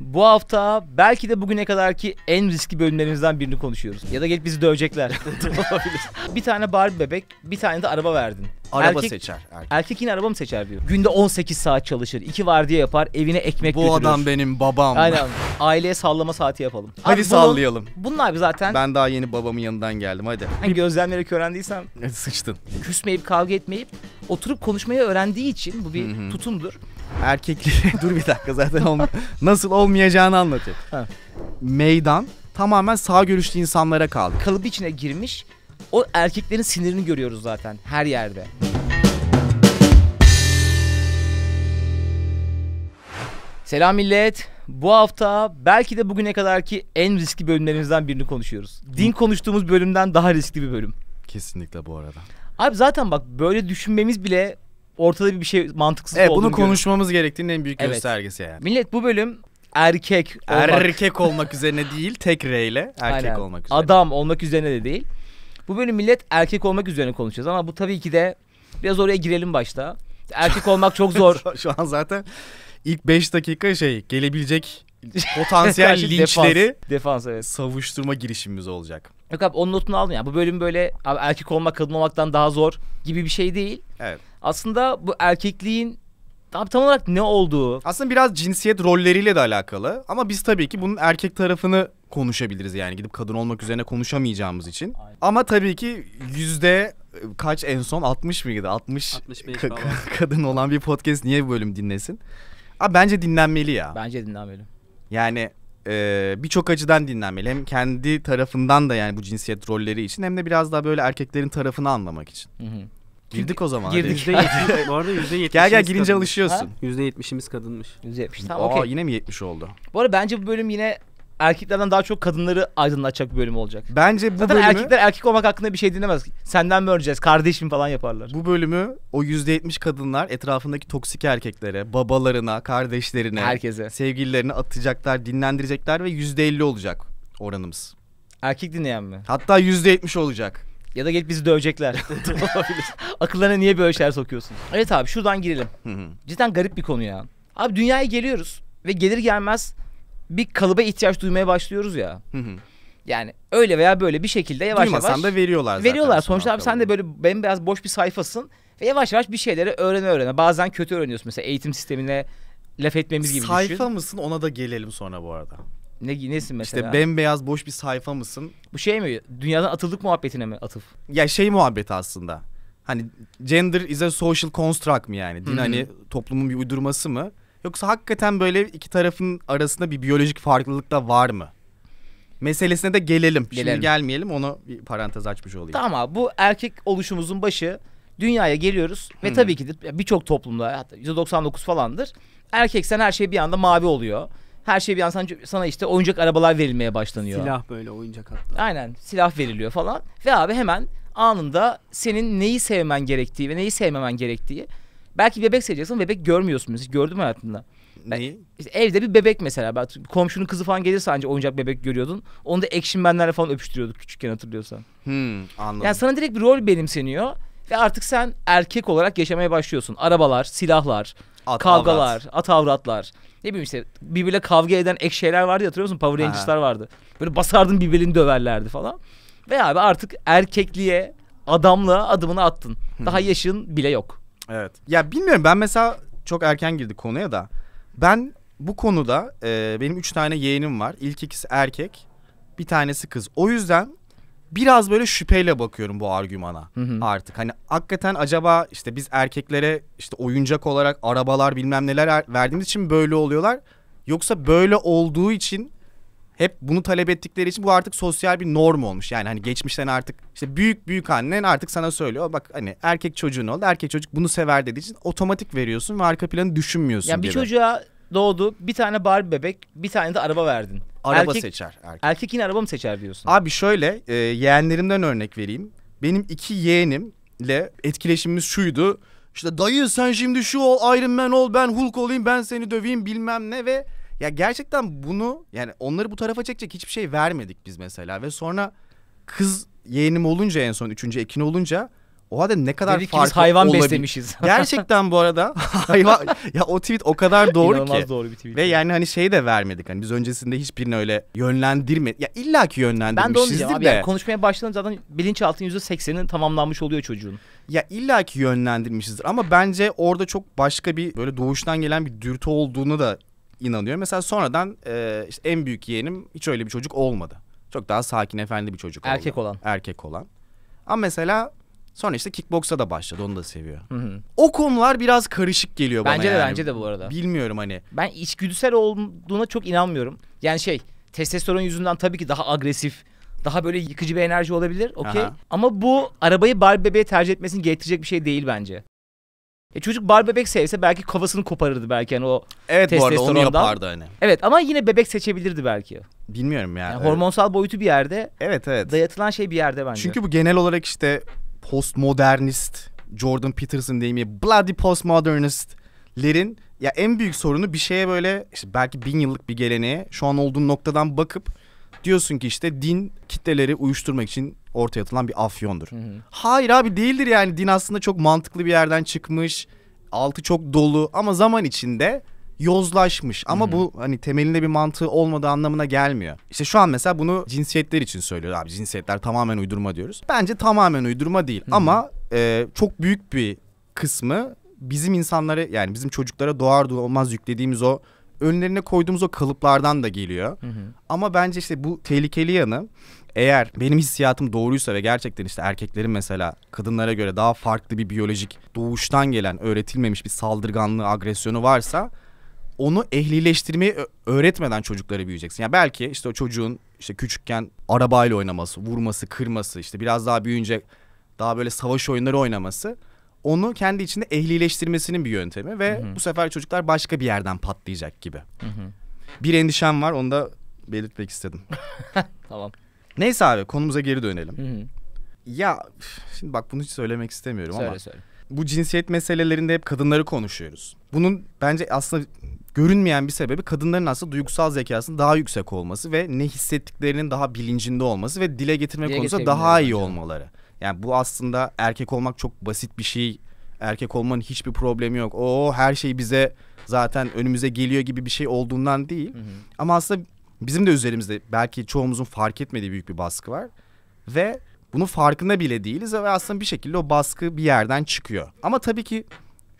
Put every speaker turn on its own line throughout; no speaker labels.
Bu hafta belki de bugüne kadarki en riskli bölümlerimizden birini konuşuyoruz. Ya da gelip bizi dövecekler. bir tane Barbie bebek, bir tane de araba verdin. Araba erkek, seçer. Erkek. erkek yine araba mı seçer diyor. Günde 18 saat çalışır, iki vardiya yapar, evine ekmek Bu götürür. adam benim babam. Aynen. Aileye sallama saati yapalım. Hadi abi sallayalım. Bunlar abi zaten. Ben daha yeni babamın yanından geldim hadi. Hani gözlemleri körendiysen. Sıçtın. Küsmeyip kavga etmeyip oturup konuşmayı öğrendiği için bu bir hı tutumdur erkekliğe dur bir dakika zaten olma, nasıl
olmayacağını anlatıyor. Ha. Meydan tamamen sağ görüşlü insanlara kaldı. kalıp içine
girmiş. O erkeklerin sinirini görüyoruz zaten her yerde. Selam millet. Bu hafta belki de bugüne kadarki en riskli bölümlerimizden birini konuşuyoruz. Din konuştuğumuz bölümden daha riskli bir bölüm. Kesinlikle bu arada. Abi zaten bak böyle düşünmemiz bile ortada bir şey mantıksız evet, olduğunu bunu konuşmamız görüyorum. gerektiğinin en büyük evet. göstergesi yani. Millet bu bölüm erkek olmak. Erkek olmak üzerine değil tek R ile erkek Aynen. olmak üzerine. Adam olmak üzerine de değil. Bu bölüm millet erkek olmak üzerine konuşacağız ama bu tabii ki de biraz oraya girelim başta. Erkek olmak çok zor. Şu an zaten ilk 5 dakika şey gelebilecek potansiyel linçleri
defans, defans evet. savuşturma girişimimiz olacak.
Yok abi onun notunu aldım ya. Bu bölüm böyle abi erkek olmak kadın olmaktan daha zor gibi bir şey değil. Evet aslında bu erkekliğin tam, tam olarak ne olduğu. Aslında biraz cinsiyet rolleriyle de alakalı
ama biz tabii ki bunun erkek tarafını konuşabiliriz yani gidip kadın olmak üzerine konuşamayacağımız için. Aynen. Ama tabii ki yüzde e, kaç en son 60 mıydı? 60, 65 ka- kadın olan bir podcast niye bu bölüm dinlesin? Aa, bence dinlenmeli ya. Bence dinlenmeli. Yani e, birçok açıdan dinlenmeli. Hem kendi tarafından da yani bu cinsiyet rolleri için hem de biraz daha böyle erkeklerin tarafını anlamak için. Hı hı. Girdik o zaman. Girdik. %70. bu arada %70'imiz Gel gel girince kadınmış. alışıyorsun.
yetmişimiz kadınmış. %70 Aa tamam okey. yine mi yetmiş oldu? Bu arada bence bu bölüm yine erkeklerden daha çok kadınları aydınlatacak bir bölüm olacak. Bence bu Zaten bölümü erkekler erkek olmak hakkında bir şey dinlemez. Senden mi öreceğiz kardeşim falan yaparlar. bu bölümü o yüzde yetmiş
kadınlar etrafındaki toksik erkeklere, babalarına, kardeşlerine, Herkese. sevgililerine atacaklar, dinlendirecekler ve yüzde elli olacak oranımız. Erkek dinleyen mi? Hatta yüzde
yetmiş olacak. Ya da gelip bizi dövecekler. Akıllarına niye böyle şeyler sokuyorsun? Evet abi şuradan girelim. Cidden garip bir konu ya. Abi dünyaya geliyoruz ve gelir gelmez bir kalıba ihtiyaç duymaya başlıyoruz ya. yani öyle veya böyle bir şekilde yavaş Duymasan yavaş. da veriyorlar zaten. Veriyorlar. Sonuçta abi sen de böyle bembeyaz boş bir sayfasın. Ve yavaş yavaş bir şeyleri öğrene öğrene. Bazen kötü öğreniyorsun. Mesela eğitim sistemine laf etmemiz gibi Sayfa düşün.
mısın ona da gelelim sonra bu arada. Ne, nesin mesela? İşte bembeyaz boş bir sayfa mısın? Bu şey mi? Dünyadan atıldık muhabbetine mi atıf? Ya şey muhabbet aslında. Hani gender is a social construct mı yani? Din Hı-hı. hani toplumun bir uydurması mı? Yoksa hakikaten böyle iki tarafın arasında bir biyolojik farklılık da var mı? Meselesine de gelelim. gelelim. Şimdi gelmeyelim onu bir parantez açmış olayım. Tamam
abi bu erkek oluşumuzun başı dünyaya geliyoruz ve tabii ki de birçok toplumda hatta %99 falandır. Erkeksen her şey bir anda mavi oluyor her şey bir an sana, işte oyuncak arabalar verilmeye başlanıyor. Silah böyle oyuncak hatta. Aynen silah veriliyor falan. Ve abi hemen anında senin neyi sevmen gerektiği ve neyi sevmemen gerektiği. Belki bebek seveceksin bebek görmüyorsun. Hiç gördün mü hayatında? Neyi? İşte evde bir bebek mesela. komşunun kızı falan gelirse ancak oyuncak bebek görüyordun. Onu da Action Man'lerle falan öpüştürüyorduk küçükken hatırlıyorsan. Hmm, anladım. Yani sana direkt bir rol benimseniyor. Ve artık sen erkek olarak yaşamaya başlıyorsun. Arabalar, silahlar, At, kavgalar, avrat. at avratlar. Ne bileyim işte birbirle kavga eden ek şeyler vardı hatırlıyor musun? Power Rangers'lar vardı. Böyle basardın birbirini döverlerdi falan. Ve abi artık erkekliğe adamla adımını attın. Daha yaşın bile yok. Evet.
Ya bilmiyorum ben mesela çok erken girdi konuya da. Ben bu konuda e, benim üç tane yeğenim var. İlk ikisi erkek. Bir tanesi kız. O yüzden biraz böyle şüpheyle bakıyorum bu argümana hı hı. artık. Hani hakikaten acaba işte biz erkeklere işte oyuncak olarak arabalar bilmem neler er, verdiğimiz için böyle oluyorlar. Yoksa böyle olduğu için hep bunu talep ettikleri için bu artık sosyal bir norm olmuş. Yani hani geçmişten artık işte büyük büyük annen artık sana söylüyor. Bak hani erkek çocuğun oldu. Erkek çocuk bunu sever dediği için otomatik veriyorsun ve arka planı düşünmüyorsun. Yani bir gibi. çocuğa
doğdu bir tane Barbie bebek bir tane de araba verdin. Araba erkek, seçer erkek.
Erkek yine araba mı seçer diyorsun? Abi şöyle e, yeğenlerimden örnek vereyim. Benim iki yeğenimle etkileşimimiz şuydu. İşte dayı sen şimdi şu ol Iron Man ol ben Hulk olayım ben seni döveyim bilmem ne ve ya gerçekten bunu yani onları bu tarafa çekecek hiçbir şey vermedik biz mesela ve sonra kız yeğenim olunca en son üçüncü Ekin olunca Oha dedim ne kadar Dedik farklı hayvan olabilir. beslemişiz. Gerçekten bu arada hayvan ya o tweet o kadar doğru İnanılmaz ki. doğru bir tweet. Ve yani hani şey de vermedik hani biz öncesinde hiçbirini öyle yönlendirme ya illaki yönlendirmişizdir de. Ben de abi yani
konuşmaya başladığında
zaten bilinçaltının %80'ini tamamlanmış oluyor çocuğun. Ya illaki yönlendirmişizdir ama bence orada çok başka bir böyle doğuştan gelen bir dürtü olduğunu da inanıyorum. Mesela sonradan e, işte en büyük yeğenim hiç öyle bir çocuk olmadı. Çok daha sakin efendi bir çocuk Erkek oldu. olan. Erkek olan. Ama mesela Sonra işte kickboksa da başladı. Onu da seviyor. Hı hı. O konular
biraz karışık
geliyor bence bana. Bence de yani. bence de
bu arada. Bilmiyorum hani. Ben içgüdüsel olduğuna çok inanmıyorum. Yani şey testosteron yüzünden tabii ki daha agresif, daha böyle yıkıcı bir enerji olabilir. Okey. Ama bu arabayı Barbie bebeğe tercih etmesini getirecek bir şey değil bence. E çocuk bar bebek sevse belki kafasını koparırdı belki yani o Evet bu arada onu yapardı hani. Evet ama yine bebek seçebilirdi belki.
Bilmiyorum Yani. yani evet.
Hormonsal boyutu bir yerde. Evet evet. Dayatılan şey bir yerde bence. Çünkü
bu genel olarak işte postmodernist Jordan Peterson deyimi bloody postmodernistlerin ya en büyük sorunu bir şeye böyle işte belki bin yıllık bir geleneğe şu an olduğun noktadan bakıp diyorsun ki işte din kitleleri uyuşturmak için ortaya atılan bir afyondur. Hı hı. Hayır abi değildir yani din aslında çok mantıklı bir yerden çıkmış. Altı çok dolu ama zaman içinde yozlaşmış ama hı bu hani temelinde bir mantığı olmadığı anlamına gelmiyor. İşte şu an mesela bunu cinsiyetler için söylüyor abi cinsiyetler tamamen uydurma diyoruz. Bence tamamen uydurma değil hı ama e, çok büyük bir kısmı bizim insanlara yani bizim çocuklara doğar doğmaz yüklediğimiz o önlerine koyduğumuz o kalıplardan da geliyor. Hı Ama bence işte bu tehlikeli yanı eğer benim hissiyatım doğruysa ve gerçekten işte erkeklerin mesela kadınlara göre daha farklı bir biyolojik doğuştan gelen öğretilmemiş bir saldırganlığı, agresyonu varsa onu ehlileştirmeyi öğretmeden çocuklara büyüyeceksin. Yani belki işte o çocuğun işte küçükken arabayla oynaması, vurması, kırması, işte biraz daha büyüyünce daha böyle savaş oyunları oynaması onu kendi içinde ehlileştirmesinin bir yöntemi ve hı hı. bu sefer çocuklar başka bir yerden patlayacak gibi. Hı hı. Bir endişem var onu da belirtmek istedim.
tamam.
Neyse abi konumuza geri dönelim. Hı hı. Ya şimdi bak bunu hiç söylemek istemiyorum söyle, ama. söyle. Bu cinsiyet meselelerinde hep kadınları konuşuyoruz. Bunun bence aslında görünmeyen bir sebebi kadınların aslında duygusal zekasının daha yüksek olması ve ne hissettiklerinin daha bilincinde olması ve dile getirme konusunda daha iyi hocam. olmaları. Yani bu aslında erkek olmak çok basit bir şey. Erkek olmanın hiçbir problemi yok. O her şey bize zaten önümüze geliyor gibi bir şey olduğundan değil. Hı hı. Ama aslında bizim de üzerimizde belki çoğumuzun fark etmediği büyük bir baskı var. Ve bunun farkında bile değiliz ve aslında bir şekilde o baskı bir yerden çıkıyor. Ama tabii ki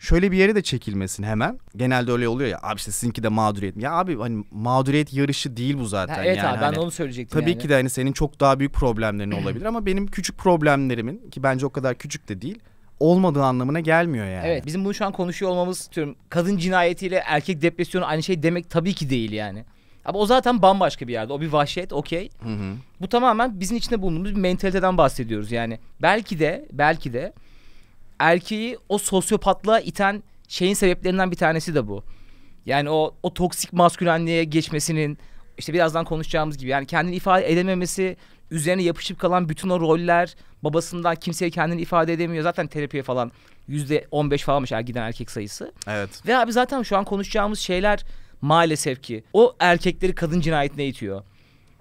şöyle bir yere de çekilmesin hemen. Genelde öyle oluyor ya abi işte sizinki de mağduriyet. Ya abi hani mağduriyet yarışı değil bu zaten. Ha, evet yani abi hani, ben onu söyleyecektim Tabii yani. ki de hani senin çok daha büyük problemlerin olabilir ama benim küçük problemlerimin ki bence o kadar küçük de değil olmadığı anlamına gelmiyor yani. Evet
bizim bunu şu an konuşuyor olmamız diyorum. Kadın cinayetiyle erkek depresyonu aynı şey demek tabii ki değil yani. Ama o zaten bambaşka bir yerde. O bir vahşet okey. Bu tamamen bizim içinde bulunduğumuz bir mentaliteden bahsediyoruz yani. Belki de belki de erkeği o sosyopatlığa iten şeyin sebeplerinden bir tanesi de bu. Yani o o toksik maskülenliğe geçmesinin işte birazdan konuşacağımız gibi yani kendini ifade edememesi, üzerine yapışıp kalan bütün o roller, babasından kimseye kendini ifade edemiyor. Zaten terapiye falan yüzde on beş falanmış er giden erkek sayısı. Evet. Ve abi zaten şu an konuşacağımız şeyler maalesef ki o erkekleri kadın cinayetine itiyor.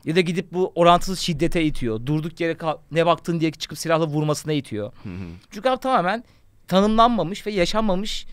Ya da gidip bu orantısız şiddete itiyor. Durduk yere ne baktın diye çıkıp silahla vurmasına itiyor. Çünkü abi tamamen tanımlanmamış ve yaşanmamış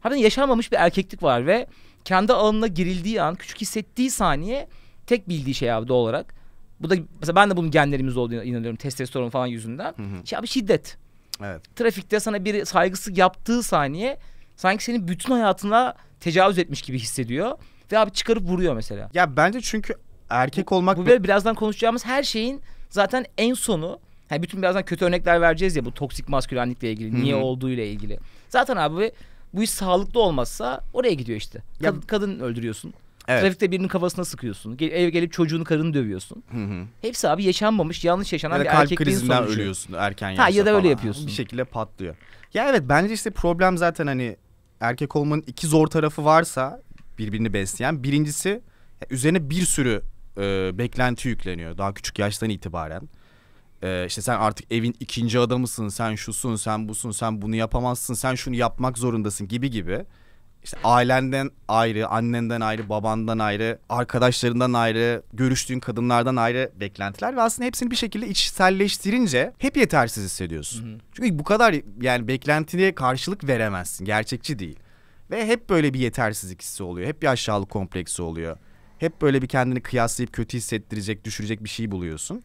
hani yaşanmamış bir erkeklik var ve kendi alanına girildiği an küçük hissettiği saniye tek bildiği şey abi doğal olarak. Bu da mesela ben de bunun genlerimiz olduğunu inanıyorum testosteron falan yüzünden. Hı hı. Şey abi şiddet. Evet. Trafikte sana bir saygısı yaptığı saniye sanki senin bütün hayatına tecavüz etmiş gibi hissediyor. Ve abi çıkarıp vuruyor mesela. Ya bence çünkü erkek olmak... Bu böyle birazdan konuşacağımız her şeyin zaten en sonu. Yani bütün birazdan kötü örnekler vereceğiz ya bu toksik maskülenlikle ilgili, Hı-hı. niye olduğuyla ilgili. Zaten abi bu iş sağlıklı olmazsa oraya gidiyor işte. Kad- ya... Kadın öldürüyorsun. Evet. Trafikte birinin kafasına sıkıyorsun. Gel, ev gelip çocuğunu karını dövüyorsun. Hı hı. Hepsi abi yaşanmamış yanlış yaşanan ya bir kalp erkekliğin krizinden sonucu. ölüyorsun erken yaşta Ha ya da falan. yapıyorsun. Bir şekilde patlıyor.
Ya evet bence işte problem zaten hani erkek olmanın iki zor tarafı varsa birbirini besleyen. Birincisi üzerine bir sürü e, beklenti yükleniyor daha küçük yaştan itibaren. E, işte sen artık evin ikinci adamısın, sen şusun, sen busun, sen bunu yapamazsın, sen şunu yapmak zorundasın gibi gibi. İşte ailenden ayrı, annenden ayrı, babandan ayrı, arkadaşlarından ayrı, görüştüğün kadınlardan ayrı beklentiler ve aslında hepsini bir şekilde içselleştirince hep yetersiz hissediyorsun. Hı hı. Çünkü bu kadar yani beklentiye karşılık veremezsin, gerçekçi değil. Ve hep böyle bir yetersizlik hissi oluyor. Hep bir aşağılık kompleksi oluyor. Hep böyle bir kendini kıyaslayıp kötü hissettirecek, düşürecek bir şey buluyorsun.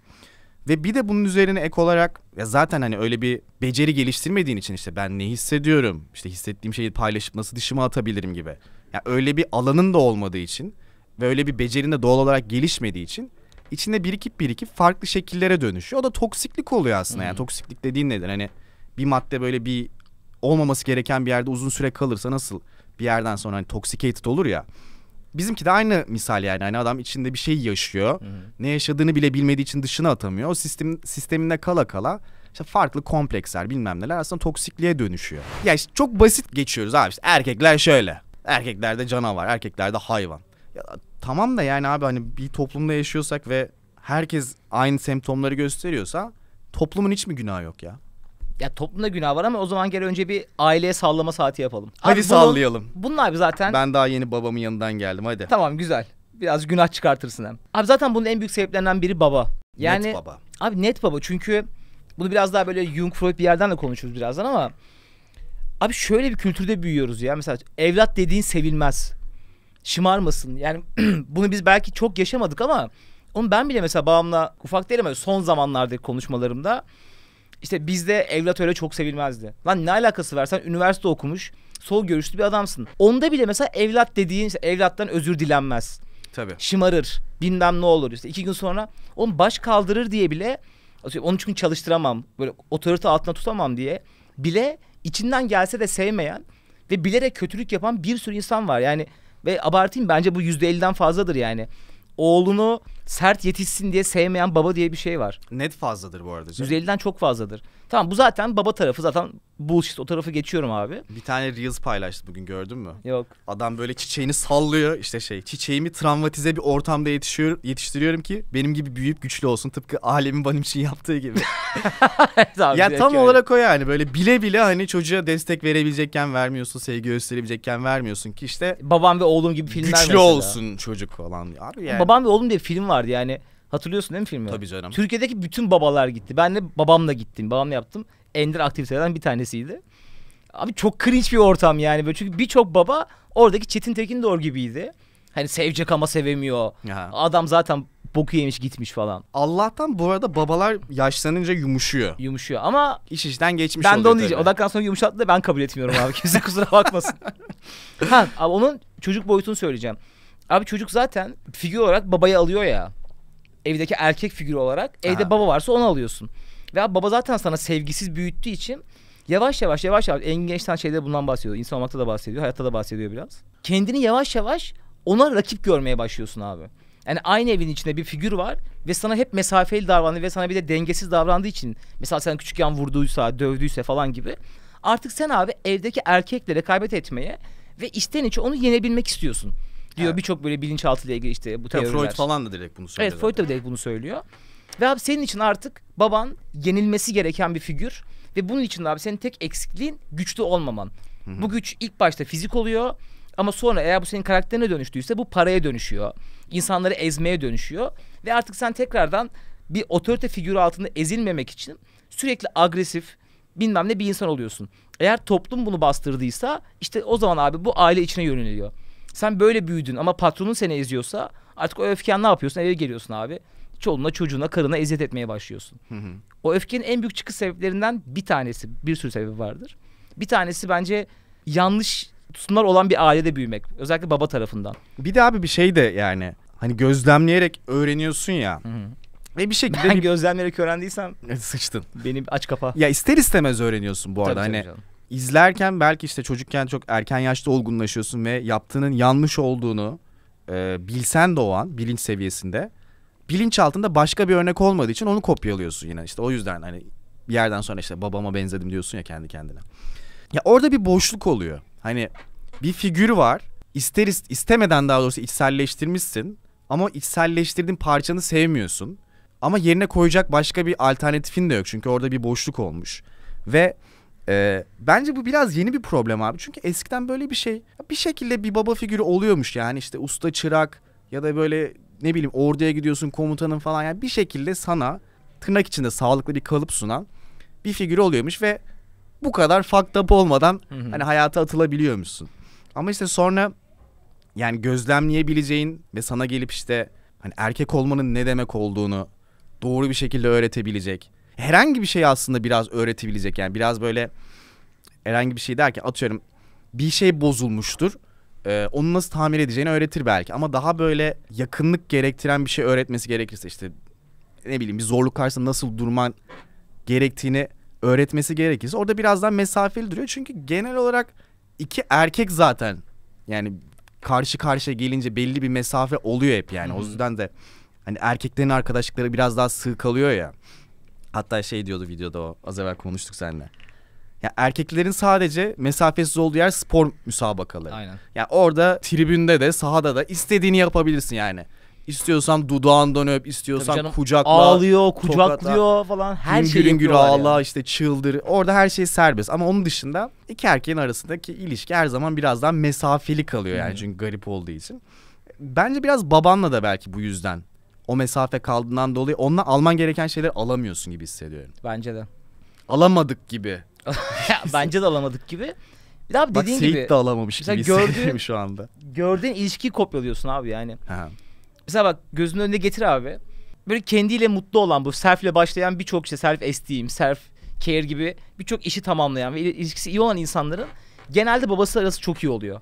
Ve bir de bunun üzerine ek olarak ya zaten hani öyle bir beceri geliştirmediğin için işte ben ne hissediyorum, işte hissettiğim şeyi paylaşıp nasıl dışıma atabilirim gibi. Ya yani öyle bir alanın da olmadığı için ve öyle bir becerin de doğal olarak gelişmediği için içinde birikip birikip farklı şekillere dönüşüyor. O da toksiklik oluyor aslında. Hmm. Yani toksiklik dediğin nedir? Hani bir madde böyle bir olmaması gereken bir yerde uzun süre kalırsa nasıl bir yerden sonra hani toxicated olur ya. Bizimki de aynı misal yani. Hani adam içinde bir şey yaşıyor. Hı hı. Ne yaşadığını bile bilmediği için dışına atamıyor. O sistem sisteminde kala kala işte farklı kompleksler bilmem neler aslında toksikliğe dönüşüyor. Ya işte çok basit geçiyoruz abi. İşte erkekler şöyle. Erkeklerde canavar, erkeklerde hayvan. Ya, tamam da yani abi hani bir toplumda yaşıyorsak ve herkes aynı semptomları gösteriyorsa toplumun hiç mi günahı yok ya?
ya toplumda günah var ama o zaman geri önce bir aileye sallama saati yapalım. Hadi abi bunu, sallayalım. Bunun abi zaten.
Ben daha yeni babamın yanından geldim hadi. Tamam
güzel. Biraz günah çıkartırsın hem. Abi zaten bunun en büyük sebeplerinden biri baba. Yani, net baba. Abi net baba çünkü bunu biraz daha böyle Jung Freud bir yerden de konuşuruz birazdan ama abi şöyle bir kültürde büyüyoruz ya. Mesela evlat dediğin sevilmez. Şımarmasın. Yani bunu biz belki çok yaşamadık ama onu ben bile mesela babamla ufak değilim son zamanlardaki konuşmalarımda işte bizde evlat öyle çok sevilmezdi. Lan ne alakası var? Sen üniversite okumuş, sol görüşlü bir adamsın. Onda bile mesela evlat dediğin işte evlattan özür dilenmez. Tabii. Şımarır. Bilmem ne olur. İşte iki gün sonra onu baş kaldırır diye bile onu çünkü çalıştıramam. Böyle otorite altına tutamam diye bile içinden gelse de sevmeyen ve bilerek kötülük yapan bir sürü insan var. Yani ve abartayım bence bu yüzde elli'den fazladır yani. Oğlunu sert yetişsin diye sevmeyen baba diye bir şey var. Net fazladır bu arada. 150'den çok fazladır. Tamam bu zaten baba tarafı zaten bullshit o tarafı geçiyorum abi. Bir tane Reels
paylaştı bugün gördün mü? Yok. Adam böyle çiçeğini sallıyor işte şey çiçeğimi travmatize bir ortamda yetişiyor, yetiştiriyorum ki benim gibi büyüyüp güçlü olsun tıpkı alemin benim için yaptığı gibi. evet
ya tam öyle.
olarak o yani böyle bile bile hani çocuğa destek verebilecekken vermiyorsun sevgi
gösterebilecekken vermiyorsun ki işte. Babam ve oğlum gibi filmler Güçlü mesela. olsun
çocuk falan abi yani.
Babam ve oğlum diye film vardı yani Hatırlıyorsun değil mi filmi? Tabii canım. Türkiye'deki bütün babalar gitti. Ben de babamla gittim. Babamla yaptım. Ender aktivitelerden bir tanesiydi. Abi çok cringe bir ortam yani. Böyle çünkü birçok baba oradaki Çetin Tekin Tekindor gibiydi. Hani sevecek ama sevemiyor. Aha. Adam zaten boku yemiş gitmiş falan. Allah'tan bu arada babalar yaşlanınca yumuşuyor. Yumuşuyor ama... iş işten geçmiş Ben de onu diyeceğim. O dakikadan sonra yumuşattı da ben kabul etmiyorum abi. Kimse kusura bakmasın. ha, abi onun çocuk boyutunu söyleyeceğim. Abi çocuk zaten figür olarak babayı alıyor ya evdeki erkek figürü olarak evde ha. baba varsa onu alıyorsun. Veya baba zaten sana sevgisiz büyüttüğü için yavaş yavaş yavaş yavaş en gençten şeyde bundan bahsediyor. İnsan olmakta da bahsediyor, hayatta da bahsediyor biraz. Kendini yavaş yavaş ona rakip görmeye başlıyorsun abi. Yani aynı evin içinde bir figür var ve sana hep mesafeli davrandı ve sana bir de dengesiz davrandığı için mesela sen küçükken vurduysa, dövdüyse falan gibi artık sen abi evdeki erkeklere rekabet etmeye ve içten içe onu yenebilmek istiyorsun diyor evet. birçok böyle bilinçaltı ile ilgili işte bu teoriler. Ya Freud falan da direkt bunu söylüyor. Evet zaten. Freud da direkt bunu söylüyor. Ve abi senin için artık baban yenilmesi gereken bir figür ve bunun için de abi senin tek eksikliğin güçlü olmaman. Hı-hı. Bu güç ilk başta fizik oluyor ama sonra eğer bu senin karakterine dönüştüyse bu paraya dönüşüyor. İnsanları ezmeye dönüşüyor ve artık sen tekrardan bir otorite figürü altında ezilmemek için sürekli agresif bilmem ne bir insan oluyorsun. Eğer toplum bunu bastırdıysa işte o zaman abi bu aile içine yöneliyor. Sen böyle büyüdün ama patronun seni eziyorsa artık o öfken ne yapıyorsun? Eve geliyorsun abi. Çoluğuna, çocuğuna, karına eziyet etmeye başlıyorsun. Hı hı. O öfkenin en büyük çıkış sebeplerinden bir tanesi, bir sürü sebebi vardır. Bir tanesi bence yanlış tutumlar olan bir ailede büyümek. Özellikle baba tarafından. Bir de abi bir şey de yani hani
gözlemleyerek öğreniyorsun ya. Hı hı. Ve bir şekilde ben bir... gözlemleyerek öğrendiysem e, sıçtın. Benim aç kafa. Ya ister istemez öğreniyorsun bu arada. Tabii, hani canım izlerken belki işte çocukken çok erken yaşta olgunlaşıyorsun ve yaptığının yanlış olduğunu e, bilsen de o an bilinç seviyesinde bilinç altında başka bir örnek olmadığı için onu kopyalıyorsun yine işte o yüzden hani bir yerden sonra işte babama benzedim diyorsun ya kendi kendine. Ya orada bir boşluk oluyor. Hani bir figür var. İster istemeden daha doğrusu içselleştirmişsin ama içselleştirdiğin parçanı sevmiyorsun. Ama yerine koyacak başka bir alternatifin de yok çünkü orada bir boşluk olmuş. Ve ee, bence bu biraz yeni bir problem abi. Çünkü eskiden böyle bir şey bir şekilde bir baba figürü oluyormuş yani işte usta çırak ya da böyle ne bileyim orduya gidiyorsun komutanın falan yani bir şekilde sana tırnak içinde sağlıklı bir kalıp sunan bir figür oluyormuş ve bu kadar fucked up olmadan hani hayata atılabiliyormuşsun. Ama işte sonra yani gözlemleyebileceğin ve sana gelip işte hani erkek olmanın ne demek olduğunu doğru bir şekilde öğretebilecek herhangi bir şey aslında biraz öğretebilecek. Yani biraz böyle herhangi bir şey derken atıyorum bir şey bozulmuştur. Ee, onu nasıl tamir edeceğini öğretir belki ama daha böyle yakınlık gerektiren bir şey öğretmesi gerekirse işte ne bileyim bir zorluk karşısında nasıl durman gerektiğini öğretmesi gerekirse orada birazdan mesafeli duruyor. Çünkü genel olarak iki erkek zaten yani karşı karşıya gelince belli bir mesafe oluyor hep yani. Hı-hı. O yüzden de hani erkeklerin arkadaşlıkları biraz daha sığ kalıyor ya. Hatta şey diyordu videoda o. Az evvel konuştuk seninle. Ya erkeklerin sadece mesafesiz olduğu yer spor müsabakaları. Aynen. Ya orada tribünde de sahada da istediğini yapabilirsin yani. İstiyorsan dudağından öp, istiyorsan canım, kucakla. Ağlıyor, kucaklıyor tokatla,
falan her şeyi yapıyorlar. Güngür ağla,
yani. işte çıldır. Orada her şey serbest. Ama onun dışında iki erkeğin arasındaki ilişki her zaman biraz daha mesafeli kalıyor yani. hı Çünkü garip olduğu için. Bence biraz babanla da belki bu yüzden o mesafe kaldığından dolayı onunla alman gereken şeyleri alamıyorsun gibi hissediyorum. Bence de. Alamadık gibi.
Bence de alamadık gibi. Bir de abi Bak, dediğin Seyit de alamamış gibi hissediyorum şu anda. Gördüğün ilişkiyi kopyalıyorsun abi yani. Mesela bak gözünün önüne getir abi. Böyle kendiyle mutlu olan bu selfle başlayan birçok işte self esteem, self care gibi birçok işi tamamlayan ve ilişkisi iyi olan insanların genelde babası arası çok iyi oluyor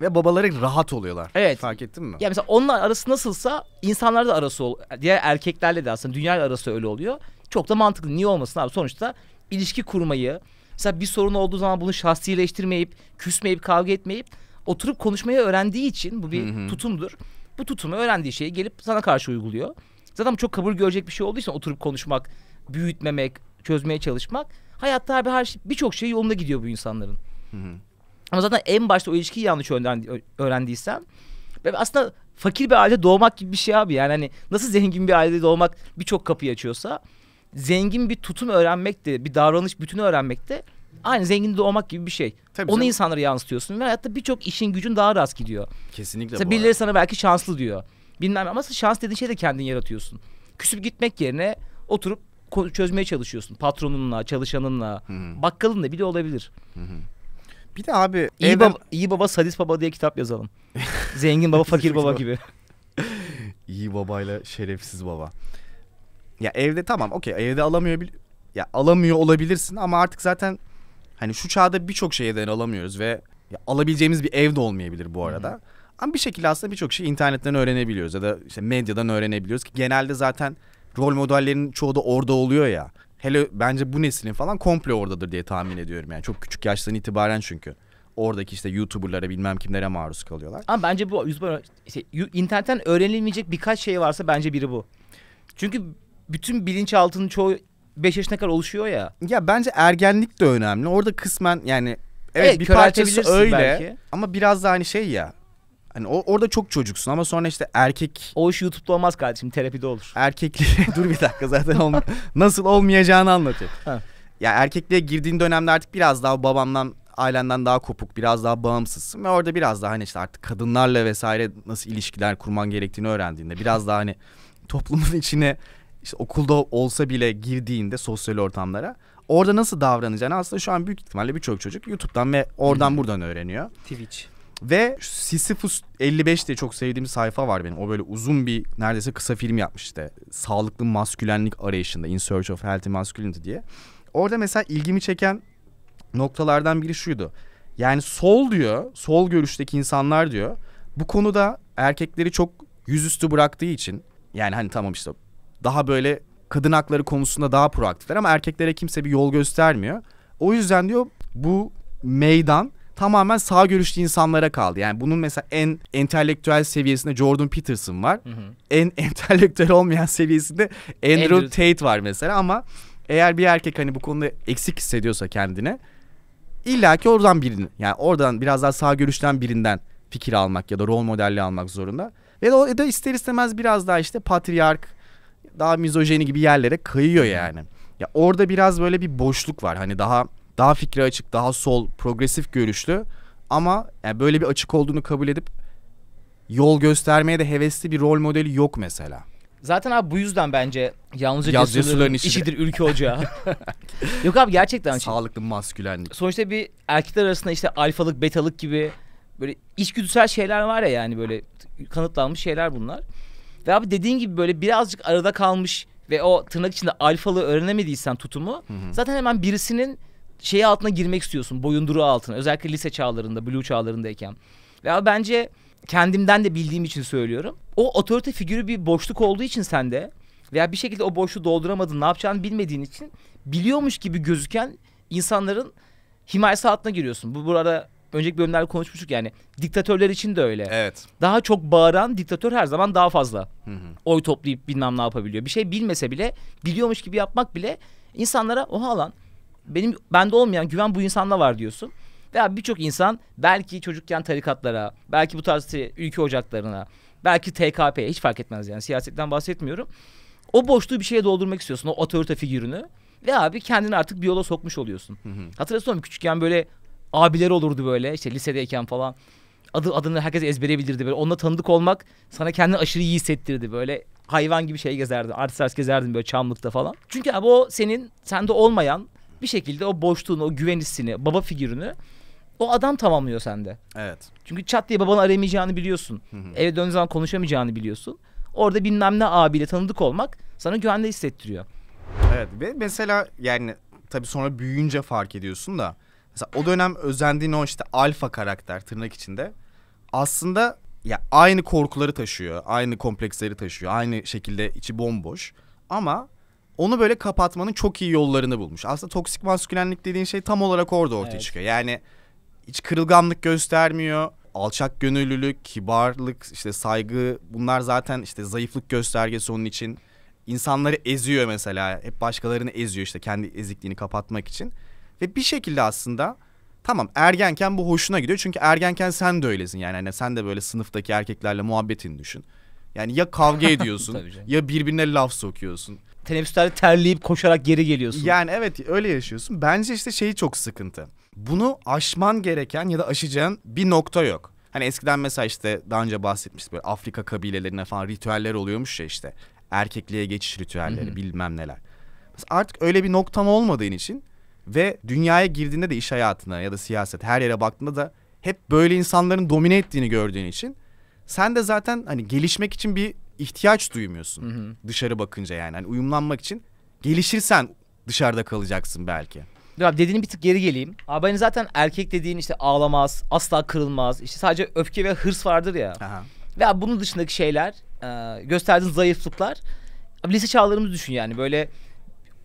ve babaları rahat oluyorlar. Evet. Fark ettin mi? Ya mesela onlar arası nasılsa insanlarda arası ol diğer erkeklerle de aslında dünya arası öyle oluyor. Çok da mantıklı. Niye olmasın abi? Sonuçta ilişki kurmayı, mesela bir sorun olduğu zaman bunu şahsileştirmeyip, küsmeyip, kavga etmeyip oturup konuşmayı öğrendiği için bu bir Hı-hı. tutumdur. Bu tutumu öğrendiği şeyi gelip sana karşı uyguluyor. Zaten çok kabul görecek bir şey olduğu için oturup konuşmak, büyütmemek, çözmeye çalışmak hayatta abi her şey, birçok şey yolunda gidiyor bu insanların. Hı-hı. Ama zaten en başta o ilişkiyi yanlış öğrendiysen aslında fakir bir ailede doğmak gibi bir şey abi. Yani hani nasıl zengin bir ailede doğmak birçok kapıyı açıyorsa zengin bir tutum öğrenmek de bir davranış bütünü öğrenmek de aynı zengin doğmak gibi bir şey. Tabii Onu canım. insanlara yansıtıyorsun ve hayatta birçok işin gücün daha rast gidiyor. Kesinlikle. Mesela birileri arada. sana belki şanslı diyor. Bilmem ama şans dediğin şey de kendin yaratıyorsun. Küsüp gitmek yerine oturup çözmeye çalışıyorsun. Patronunla, çalışanınla, Hı-hı. bakkalınla bile olabilir. Hı-hı. Bir de abi iyi, evden... baba, iyi baba sadist baba diye kitap yazalım. Zengin baba fakir baba gibi.
iyi babayla şerefsiz baba. Ya evde tamam okey evde alamıyor ya alamıyor olabilirsin ama artık zaten hani şu çağda birçok şeyden alamıyoruz ve ya alabileceğimiz bir ev de olmayabilir bu arada. Hı-hı. Ama bir şekilde aslında birçok şey internetten öğrenebiliyoruz ya da işte medyadan öğrenebiliyoruz ki genelde zaten rol modellerinin çoğu da orada oluyor ya. Hele bence bu neslin falan komple oradadır diye tahmin ediyorum. Yani çok küçük yaştan itibaren çünkü. Oradaki işte YouTuber'lara bilmem kimlere maruz kalıyorlar.
Ama bence bu işte, internetten öğrenilmeyecek birkaç şey varsa bence biri bu. Çünkü bütün bilinçaltının çoğu 5 yaşına kadar oluşuyor ya. Ya bence ergenlik de önemli. Orada kısmen yani evet, evet bir parçası öyle belki.
ama biraz da hani şey ya Hani or- orada çok çocuksun ama sonra işte erkek... O iş YouTube'da olmaz kardeşim terapide olur. Erkekliğe dur bir dakika zaten olma... nasıl olmayacağını anlatayım. Ya erkekliğe girdiğin dönemde artık biraz daha babamdan ailenden daha kopuk biraz daha bağımsızsın ve orada biraz daha hani işte artık kadınlarla vesaire nasıl ilişkiler kurman gerektiğini öğrendiğinde biraz daha hani toplumun içine işte okulda olsa bile girdiğinde sosyal ortamlara orada nasıl davranacağını aslında şu an büyük ihtimalle birçok çocuk YouTube'dan ve oradan buradan öğreniyor. Twitch. Ve Sisyphus 55 diye çok sevdiğim sayfa var benim. O böyle uzun bir neredeyse kısa film yapmış işte. Sağlıklı maskülenlik arayışında In Search of Healthy Masculinity diye. Orada mesela ilgimi çeken noktalardan biri şuydu. Yani sol diyor, sol görüşteki insanlar diyor. Bu konuda erkekleri çok yüzüstü bıraktığı için yani hani tamam işte daha böyle kadın hakları konusunda daha proaktifler ama erkeklere kimse bir yol göstermiyor. O yüzden diyor bu meydan tamamen sağ görüşlü insanlara kaldı. Yani bunun mesela en entelektüel seviyesinde Jordan Peterson var. Hı hı. En entelektüel olmayan seviyesinde Andrew, Andrew Tate var mesela ama eğer bir erkek hani bu konuda eksik hissediyorsa kendine illa ki oradan birini yani oradan biraz daha sağ görüşten birinden fikir almak ya da rol modelli almak zorunda. Ve o e da ister istemez biraz daha işte patriark daha mizojeni gibi yerlere kayıyor yani. Ya orada biraz böyle bir boşluk var. Hani daha daha fikri açık, daha sol, progresif görüşlü ama yani böyle bir açık olduğunu kabul edip yol göstermeye de hevesli bir rol modeli yok
mesela. Zaten abi bu yüzden bence yalnızca Yaz cesurların işidir, işidir ülke ocağı. yok abi gerçekten. Sağlıklı maskülenlik. Sonuçta bir erkekler arasında işte alfalık, betalık gibi böyle içgüdüsel şeyler var ya yani böyle kanıtlanmış şeyler bunlar. Ve abi dediğin gibi böyle birazcık arada kalmış ve o tırnak içinde alfalı öğrenemediysen tutumu hı hı. zaten hemen birisinin şeyi altına girmek istiyorsun. Boyunduruğu altına. Özellikle lise çağlarında, blue çağlarındayken. Ve bence kendimden de bildiğim için söylüyorum. O otorite figürü bir boşluk olduğu için sende veya bir şekilde o boşluğu dolduramadın, ne yapacağını bilmediğin için biliyormuş gibi gözüken insanların himayesi altına giriyorsun. Bu burada önceki bölümlerde konuşmuştuk yani. Diktatörler için de öyle. Evet. Daha çok bağıran diktatör her zaman daha fazla hı hı. oy toplayıp bilmem ne yapabiliyor. Bir şey bilmese bile biliyormuş gibi yapmak bile insanlara oha lan benim bende olmayan güven bu insanla var diyorsun. Veya birçok insan belki çocukken tarikatlara, belki bu tarz ülke ocaklarına, belki TKP'ye hiç fark etmez yani siyasetten bahsetmiyorum. O boşluğu bir şeye doldurmak istiyorsun o otorite figürünü. Ve abi kendini artık bir yola sokmuş oluyorsun. Hı küçükken böyle abiler olurdu böyle işte lisedeyken falan. Adı, adını herkes ezbere bilirdi böyle. Onunla tanıdık olmak sana kendini aşırı iyi hissettirdi böyle. Hayvan gibi şey gezerdi. Artist artist gezerdin böyle çamlıkta falan. Çünkü abi o senin sende olmayan bir şekilde o boşluğunu, o güvenisini, baba figürünü o adam tamamlıyor sende. Evet. Çünkü çat diye babanı aramayacağını biliyorsun. Hı hı. Eve döndüğün zaman konuşamayacağını biliyorsun. Orada bilmem ne abiyle tanıdık olmak sana güvende hissettiriyor. Evet ve mesela yani
tabii sonra büyüyünce fark ediyorsun da mesela o dönem özendiğin o işte alfa karakter tırnak içinde aslında ya aynı korkuları taşıyor, aynı kompleksleri taşıyor, aynı şekilde içi bomboş ama onu böyle kapatmanın çok iyi yollarını bulmuş. Aslında toksik maskülenlik dediğin şey tam olarak orada ortaya evet. çıkıyor. Yani hiç kırılganlık göstermiyor. Alçak gönüllülük, kibarlık, işte saygı bunlar zaten işte zayıflık göstergesi onun için. İnsanları eziyor mesela. Hep başkalarını eziyor işte kendi ezikliğini kapatmak için. Ve bir şekilde aslında tamam ergenken bu hoşuna gidiyor. Çünkü ergenken sen de öylesin yani. yani sen de böyle sınıftaki erkeklerle muhabbetini düşün. Yani ya kavga ediyorsun ya birbirine laf sokuyorsun teneffüslerde terleyip koşarak geri geliyorsun. Yani evet öyle yaşıyorsun. Bence işte şeyi çok sıkıntı. Bunu aşman gereken ya da aşacağın bir nokta yok. Hani eskiden mesela işte daha önce bahsetmiştik böyle Afrika kabilelerine falan ritüeller oluyormuş ya işte. Erkekliğe geçiş ritüelleri Hı-hı. bilmem neler. Mesela artık öyle bir noktan olmadığın için ve dünyaya girdiğinde de iş hayatına ya da siyaset her yere baktığında da hep böyle insanların domine ettiğini gördüğün için sen de zaten hani gelişmek için bir ihtiyaç duymuyorsun. Hı hı. Dışarı bakınca yani. yani uyumlanmak için gelişirsen dışarıda kalacaksın
belki. Dur abi dediğini bir tık geri geleyim. Abi hani zaten erkek dediğin işte ağlamaz, asla kırılmaz. İşte sadece öfke ve hırs vardır ya. Aha. Ve abi bunun dışındaki şeyler, e, gösterdiğin zayıflıklar. Abi lise çağlarımızı düşün yani böyle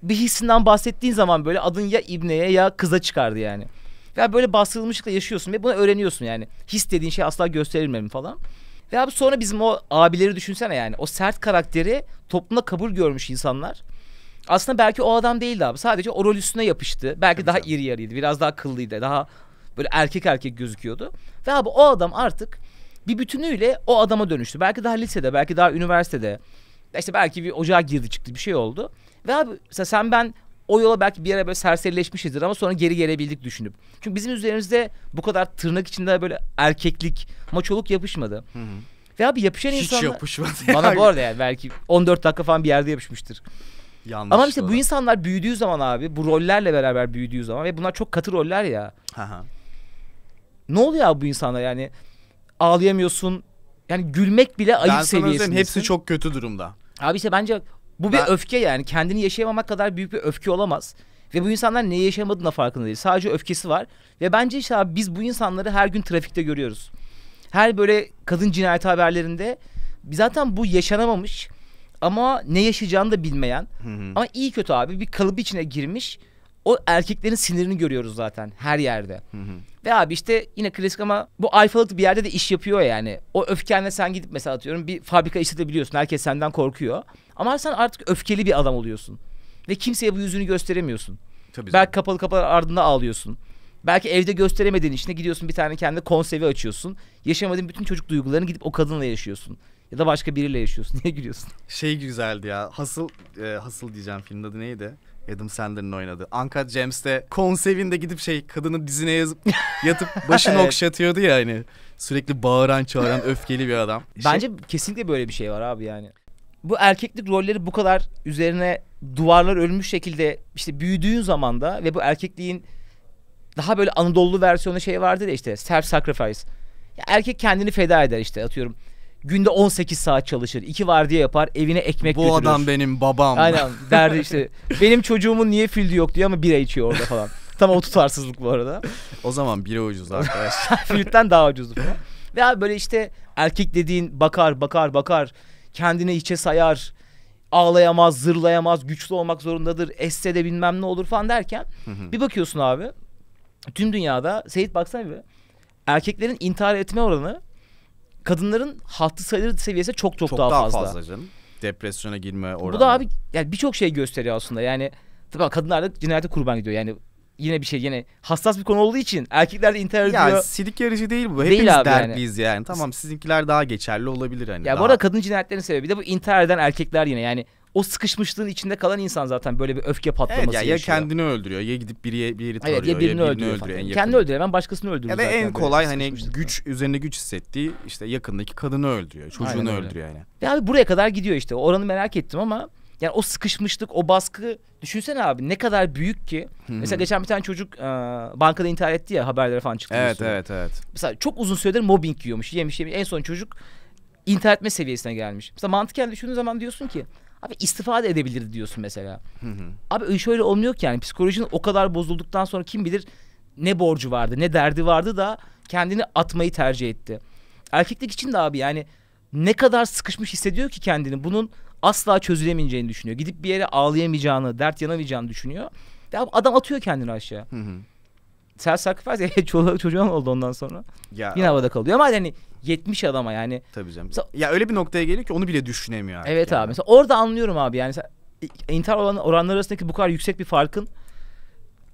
bir hissinden bahsettiğin zaman böyle adın ya İbne'ye ya kıza çıkardı yani. Ve böyle bastırılmışlıkla yaşıyorsun ve bunu öğreniyorsun yani. His dediğin şey asla gösterilmemi falan. Ve abi sonra bizim o abileri düşünsene yani. O sert karakteri toplumda kabul görmüş insanlar. Aslında belki o adam değildi abi. Sadece o rol üstüne yapıştı. Belki Tabii daha iri yarıydı. Biraz daha kıllıydı. Daha böyle erkek erkek gözüküyordu. Ve abi o adam artık bir bütünüyle o adama dönüştü. Belki daha lisede, belki daha üniversitede. İşte belki bir ocağa girdi çıktı bir şey oldu. Ve abi mesela sen ben o yola belki bir yere böyle serserileşmişizdir ama sonra geri gelebildik düşünüp. Çünkü bizim üzerimizde bu kadar tırnak içinde böyle erkeklik, maçoluk yapışmadı. Hı hı. Ve abi yapışan Hiç insanlar... Hiç yapışmadı. Bana bu arada yani belki 14 dakika falan bir yerde yapışmıştır. Yanlış Ama işte bu insanlar büyüdüğü zaman abi bu rollerle beraber büyüdüğü zaman ve bunlar çok katı roller ya. Aha. Ne oluyor abi bu insanlar yani ağlayamıyorsun yani gülmek bile ayıp ben seviyesinde. Ben sana hepsi çok kötü durumda. Abi işte bence bu ben... bir öfke yani. Kendini yaşayamamak kadar büyük bir öfke olamaz. Ve bu insanlar ne yaşamadığına farkında değil. Sadece öfkesi var. Ve bence işte abi biz bu insanları her gün trafikte görüyoruz. Her böyle kadın cinayet haberlerinde zaten bu yaşanamamış ama ne yaşayacağını da bilmeyen hı hı. ama iyi kötü abi bir kalıp içine girmiş o erkeklerin sinirini görüyoruz zaten her yerde. Hı hı. Ve abi işte yine klasik ama bu alfalık bir yerde de iş yapıyor yani. O öfkenle sen gidip mesela atıyorum bir fabrika işletebiliyorsun. Herkes senden korkuyor. Ama sen artık öfkeli bir adam oluyorsun. Ve kimseye bu yüzünü gösteremiyorsun. Tabii Belki kapalı kapalı ardında ağlıyorsun. Belki evde gösteremediğin içine gidiyorsun bir tane kendi konsevi açıyorsun. Yaşamadığın bütün çocuk duygularını gidip o kadınla yaşıyorsun. Ya da başka biriyle yaşıyorsun. Niye
gülüyorsun? Şey güzeldi ya. Hasıl, e, Hasıl diyeceğim filmin adı neydi? Adam Sandler'ın oynadığı. Anka James'te konsevinde gidip şey kadını dizine yazıp yatıp başını evet. okşatıyordu ya hani. Sürekli bağıran çağıran öfkeli bir adam. Bence şey... kesinlikle böyle bir şey var abi yani.
Bu erkeklik rolleri bu kadar üzerine duvarlar ölmüş şekilde işte büyüdüğün zaman da ve bu erkekliğin daha böyle Anadolu versiyonu şey vardı da işte self sacrifice. Ya erkek kendini feda eder işte atıyorum. Günde 18 saat çalışır. iki vardiya yapar. Evine ekmek Bu götürür. adam benim babam. Aynen derdi işte. benim çocuğumun niye fildi yok diyor ama bira içiyor orada falan. Tam o tutarsızlık bu arada. O zaman bira ucuz arkadaşlar. Flütten daha ucuzdu falan. Ve abi böyle işte erkek dediğin bakar bakar bakar. Kendine içe sayar. Ağlayamaz, zırlayamaz, güçlü olmak zorundadır. Esse de bilmem ne olur falan derken. bir bakıyorsun abi. Tüm dünyada Seyit baksana bir. Erkeklerin intihar etme oranı kadınların hasta sayıları seviyesi çok çok, çok daha, daha fazla. Çok daha fazla canım. Depresyona girme oranı. Bu da abi yani birçok şey gösteriyor aslında. Yani tabii kadınlar da cinayete kurban gidiyor. Yani yine bir şey yine hassas bir konu olduğu için erkekler de intihar ediyor. Ya silik yarıcı değil bu. Hepimiz değil abi dertliyiz yani. yani. Tamam
sizinkiler daha geçerli olabilir hani. Ya daha... bu arada
kadın cinayetlerinin sebebi de bu intihar eden erkekler yine yani o sıkışmışlığın içinde kalan insan zaten böyle bir öfke patlaması evet, ya, ya yaşıyor. kendini
öldürüyor ya gidip biri, biri tarıyor evet, ya birini, ya birini öldürüyor. öldürüyor en Kendi öldürüyor Hemen başkasını öldürüyor. Ya da en kolay hani güç üzerine güç hissettiği işte yakındaki kadını öldürüyor çocuğunu Aynen öldürüyor yani.
Ya abi buraya kadar gidiyor işte oranı merak ettim ama yani o sıkışmışlık, o baskı düşünsene abi ne kadar büyük ki. Mesela geçen bir tane çocuk e, bankada intihar etti ya haberlere falan çıktı. Evet evet evet. Mesela çok uzun süredir mobbing yiyormuş, yemiş yemiş. En son çocuk intihar etme seviyesine gelmiş. Mesela mantıken düşündüğün zaman diyorsun ki Abi istifade edebilirdi diyorsun mesela. Hı hı. Abi şöyle olmuyor ki yani psikolojinin o kadar bozulduktan sonra kim bilir ne borcu vardı ne derdi vardı da kendini atmayı tercih etti. Erkeklik için de abi yani ne kadar sıkışmış hissediyor ki kendini bunun asla çözülemeyeceğini düşünüyor. Gidip bir yere ağlayamayacağını, dert yanamayacağını düşünüyor. Ya adam atıyor kendini aşağıya. Hı hı. Self sacrifice çoğu çocuğun oldu ondan sonra. Ya. Yine havada kalıyor ama yani 70 adama yani. Tabii canım. Mesela, ya öyle bir noktaya geliyor ki onu bile düşünemiyor artık. Evet yani. abi. Mesela orada anlıyorum abi yani. Mesela intihar olan oranları arasındaki bu kadar yüksek bir farkın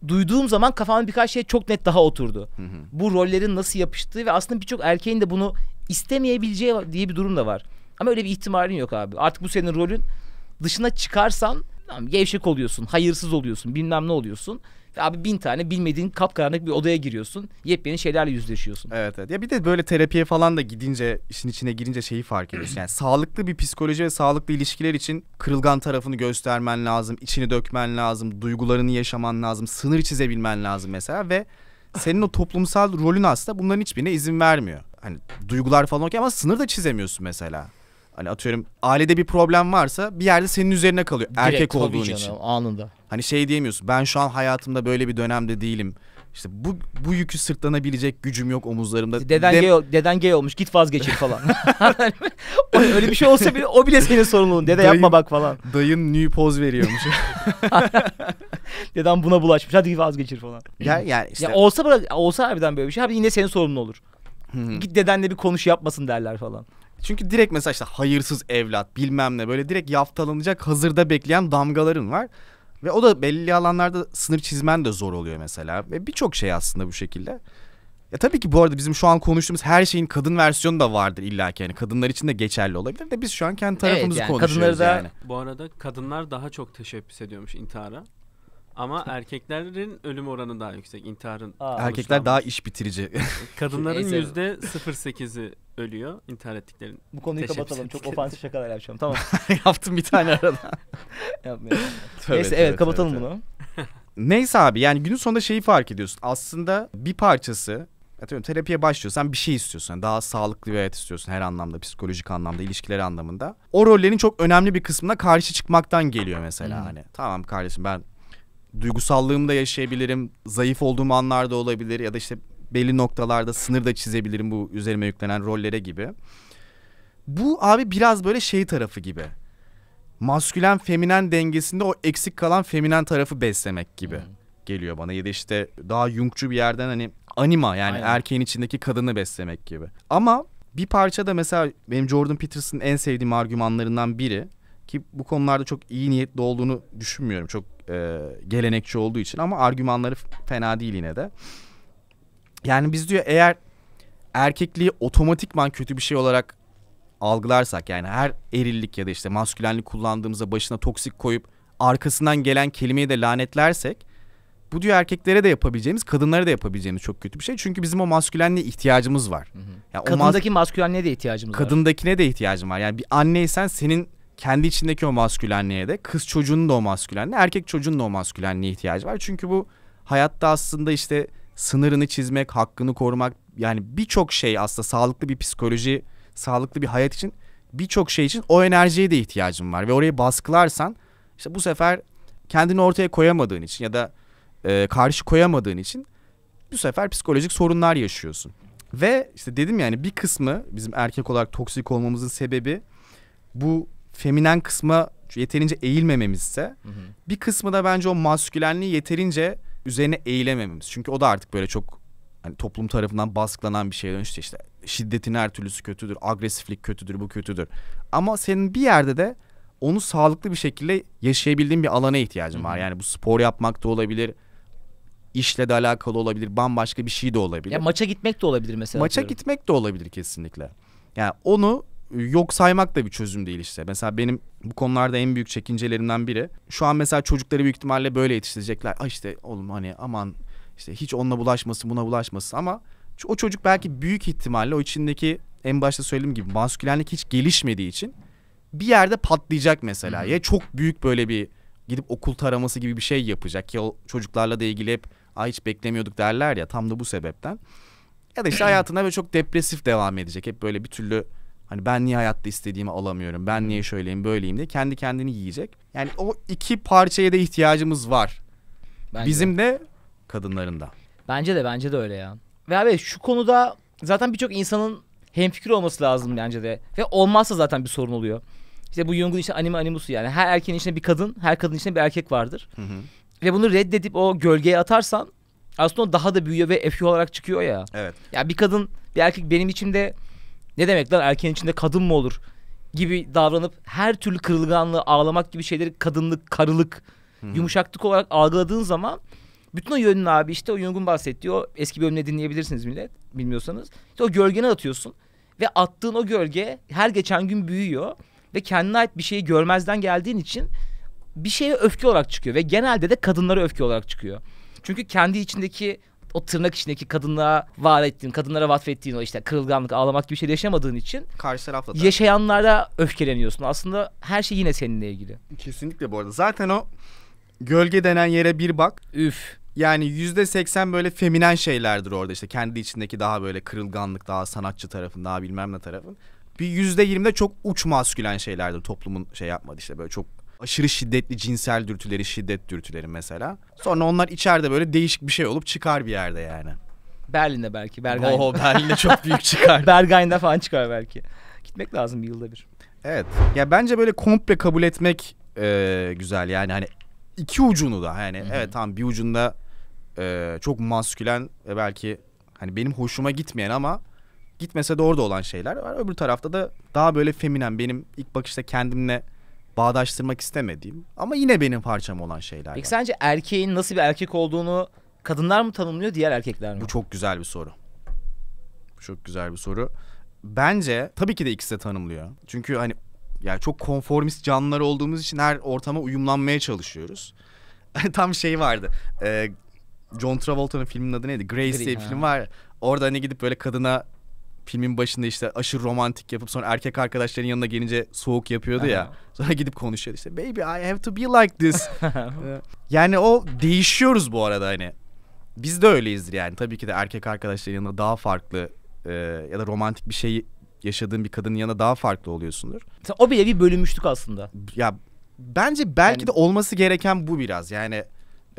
duyduğum zaman kafamda birkaç şey çok net daha oturdu. Hı hı. Bu rollerin nasıl yapıştığı ve aslında birçok erkeğin de bunu istemeyebileceği diye bir durum da var. Ama öyle bir ihtimalin yok abi. Artık bu senin rolün dışına çıkarsan tamam, gevşek oluyorsun, hayırsız oluyorsun, bilmem ne oluyorsun. Abi bin tane bilmediğin kapkaranlık bir odaya giriyorsun. Yepyeni şeylerle yüzleşiyorsun. Evet evet.
Ya bir de böyle terapiye falan da gidince işin içine girince şeyi fark ediyorsun. Yani sağlıklı bir psikoloji ve sağlıklı ilişkiler için kırılgan tarafını göstermen lazım. içini dökmen lazım. Duygularını yaşaman lazım. Sınır çizebilmen lazım mesela ve senin o toplumsal rolün aslında bunların hiçbirine izin vermiyor. Hani duygular falan okey ama sınır da çizemiyorsun mesela. Hani atıyorum ailede bir problem varsa bir yerde senin üzerine kalıyor Direkt, erkek olduğun canım, için. anında. Hani şey diyemiyorsun. Ben şu an hayatımda böyle bir dönemde değilim. İşte bu bu yükü sırtlanabilecek gücüm yok omuzlarımda. Deden Dem- gay,
deden gay olmuş. Git vazgeçir falan.
Öyle bir şey olsa bile o bile senin sorumluluğun. Dede dayın, yapma bak
falan. Dayın new poz veriyormuş. Deden buna bulaşmış. Hadi vazgeçir falan. Ya yani işte. Ya olsa olsa harbiden böyle bir şey. Abi yine senin sorumlun olur. Git dedenle bir konuş yapmasın derler falan. Çünkü direkt mesela işte hayırsız evlat bilmem
ne böyle direkt yaftalanacak hazırda bekleyen damgaların var. Ve o da belli alanlarda sınır çizmen de zor oluyor mesela. Ve birçok şey aslında bu şekilde. Ya tabii ki bu arada bizim şu an konuştuğumuz her şeyin kadın versiyonu da vardır illa ki yani kadınlar için de geçerli olabilir de biz şu an kendi tarafımızı evet, yani konuşuyoruz kadınları da... yani. Bu arada kadınlar daha çok teşebbüs ediyormuş intihara. Ama erkeklerin ölüm oranı daha yüksek. İntiharın Aa, Erkekler daha iş bitirici. kadınların Neyse. Şey yüzde 0.8'i ölüyor intihar ettiklerin. Bu konuyu kapatalım. Çok ofansif
şakalar yapacağım. Tamam. Yaptım bir tane arada. Yapmayalım. Neyse evet tövbe, kapatalım tövbe. bunu.
Neyse abi yani günün sonunda şeyi fark ediyorsun. Aslında bir parçası Atıyorum terapiye başlıyorsan bir şey istiyorsun. Daha sağlıklı bir hayat istiyorsun her anlamda, psikolojik anlamda, ilişkiler anlamında. O rollerin çok önemli bir kısmına karşı çıkmaktan geliyor mesela. Hani tamam kardeşim ben duygusallığımda yaşayabilirim. Zayıf olduğum anlarda olabilir ya da işte belli noktalarda sınır da çizebilirim bu üzerime yüklenen rollere gibi. Bu abi biraz böyle şey tarafı gibi. Maskülen feminen dengesinde o eksik kalan feminen tarafı beslemek gibi. geliyor bana ya da işte daha Jungçu bir yerden hani anima yani Aynen. erkeğin içindeki kadını beslemek gibi. Ama bir parça da mesela benim Jordan Peterson'ın en sevdiğim argümanlarından biri ki bu konularda çok iyi niyetli olduğunu düşünmüyorum. Çok e, gelenekçi olduğu için ama argümanları fena değil yine de. Yani biz diyor eğer erkekliği otomatikman kötü bir şey olarak algılarsak yani her erillik ya da işte maskülenlik kullandığımızda başına toksik koyup arkasından gelen kelimeyi de lanetlersek bu diyor erkeklere de yapabileceğimiz, kadınlara da yapabileceğimiz çok kötü bir şey. Çünkü bizim o maskülenliğe ihtiyacımız var. Hı hı. Yani Kadındaki
mas maskülenliğe de ihtiyacımız kadındakine var.
Kadındakine de ihtiyacım var. Yani bir anneysen senin kendi içindeki o maskülenliğe de kız çocuğunun da o maskülenliğe erkek çocuğunun da o maskülenliğe ihtiyacı var. Çünkü bu hayatta aslında işte sınırını çizmek, hakkını korumak yani birçok şey aslında sağlıklı bir psikoloji, sağlıklı bir hayat için birçok şey için o enerjiye de ihtiyacın var. Ve oraya baskılarsan işte bu sefer kendini ortaya koyamadığın için ya da e, karşı koyamadığın için bu sefer psikolojik sorunlar yaşıyorsun. Ve işte dedim yani bir kısmı bizim erkek olarak toksik olmamızın sebebi bu feminen kısmı yeterince eğilmememizse hı hı. bir kısmı da bence o maskülenliği yeterince üzerine eğilemememiz. Çünkü o da artık böyle çok hani toplum tarafından baskılanan bir şeye dönüştü işte. Şiddetin her türlüsü kötüdür, agresiflik kötüdür, bu kötüdür. Ama senin bir yerde de onu sağlıklı bir şekilde yaşayabildiğin bir alana ihtiyacın var. Yani bu spor yapmak da olabilir, işle de alakalı olabilir, bambaşka bir şey de olabilir. Ya maça
gitmek de olabilir mesela. Maça diyorum.
gitmek de olabilir kesinlikle. Yani onu yok saymak da bir çözüm değil işte. Mesela benim bu konularda en büyük çekincelerimden biri. Şu an mesela çocukları büyük ihtimalle böyle yetiştirecekler. Ay işte oğlum hani aman işte hiç onunla bulaşmasın buna bulaşmasın ama o çocuk belki büyük ihtimalle o içindeki en başta söylediğim gibi maskülenlik hiç gelişmediği için bir yerde patlayacak mesela. Ya çok büyük böyle bir gidip okul taraması gibi bir şey yapacak ki o çocuklarla da ilgili hep ay hiç beklemiyorduk derler ya tam da bu sebepten. Ya da işte hayatına böyle çok depresif devam edecek. Hep böyle bir türlü Hani ben niye hayatta istediğimi alamıyorum? Ben niye şöyleyim, böyleyim diye kendi kendini yiyecek. Yani o iki parçaya da ihtiyacımız var. Bence Bizim
de. de kadınların da. Bence de bence de öyle ya. Ve abi şu konuda zaten birçok insanın hemfikir olması lazım bence de. Ve olmazsa zaten bir sorun oluyor. İşte bu Jung'un işte anime animusu yani. Her erkeğin içinde bir kadın, her kadın içinde bir erkek vardır. Hı hı. Ve bunu reddedip o gölgeye atarsan aslında o daha da büyüyor ve efi olarak çıkıyor ya. Evet. Ya yani bir kadın, bir erkek benim içimde ne demek lan erkeğin içinde kadın mı olur? Gibi davranıp her türlü kırılganlığı ağlamak gibi şeyleri kadınlık, karılık, Hı-hı. yumuşaklık olarak algıladığın zaman bütün o yönün abi işte o Jung'un bahsettiği o eski bölümde dinleyebilirsiniz millet bilmiyorsanız. İşte o gölgene atıyorsun ve attığın o gölge her geçen gün büyüyor ve kendine ait bir şeyi görmezden geldiğin için bir şeye öfke olarak çıkıyor ve genelde de kadınlara öfke olarak çıkıyor. Çünkü kendi içindeki o tırnak içindeki kadınlığa var ettiğin, kadınlara vatfettiğin o işte kırılganlık, ağlamak gibi şey yaşamadığın için karşı tarafla da. yaşayanlara öfkeleniyorsun. Aslında her şey yine seninle ilgili. Kesinlikle bu arada. Zaten o gölge denen yere bir bak.
Üf. Yani yüzde seksen böyle feminen şeylerdir orada işte kendi içindeki daha böyle kırılganlık daha sanatçı tarafın daha bilmem ne tarafın. Bir yüzde yirmide çok uç maskülen şeylerdir toplumun şey yapmadı işte böyle çok Aşırı şiddetli cinsel dürtüleri, şiddet dürtüleri mesela. Sonra onlar içeride böyle değişik bir şey olup çıkar bir yerde yani. Berlin'de belki. Berghain. Oho Berlin'de çok büyük
çıkar. Berghain'de falan çıkar belki.
Gitmek lazım bir yılda bir. Evet. Ya bence böyle komple kabul etmek e, güzel yani hani iki ucunu da yani Hı-hı. evet tam bir ucunda e, çok maskülen ve belki hani benim hoşuma gitmeyen ama gitmese de orada olan şeyler var. Öbür tarafta da daha böyle feminen benim ilk bakışta kendimle bağdaştırmak istemediğim ama yine benim parçam olan şeyler. Peki var. sence erkeğin nasıl bir erkek olduğunu kadınlar mı tanımlıyor diğer erkekler mi? Bu çok güzel bir soru. Bu çok güzel bir soru. Bence tabii ki de ikisi de tanımlıyor. Çünkü hani yani çok konformist canlılar olduğumuz için her ortama uyumlanmaya çalışıyoruz. Tam şey vardı. E, John Travolta'nın filmin adı neydi? Grace Green, diye bir film var. Orada hani gidip böyle kadına filmin başında işte aşırı romantik yapıp sonra erkek arkadaşların yanına gelince soğuk yapıyordu ya. Sonra gidip konuşuyor işte baby I have to be like this. Ee, yani o değişiyoruz bu arada hani. Biz de öyleyizdir yani. Tabii ki de erkek arkadaşların yanında daha farklı e, ya da romantik bir şey yaşadığın bir kadının yanında daha farklı oluyorsundur. O bile bir bölünmüşlük aslında. Ya bence belki yani... de olması gereken bu biraz. Yani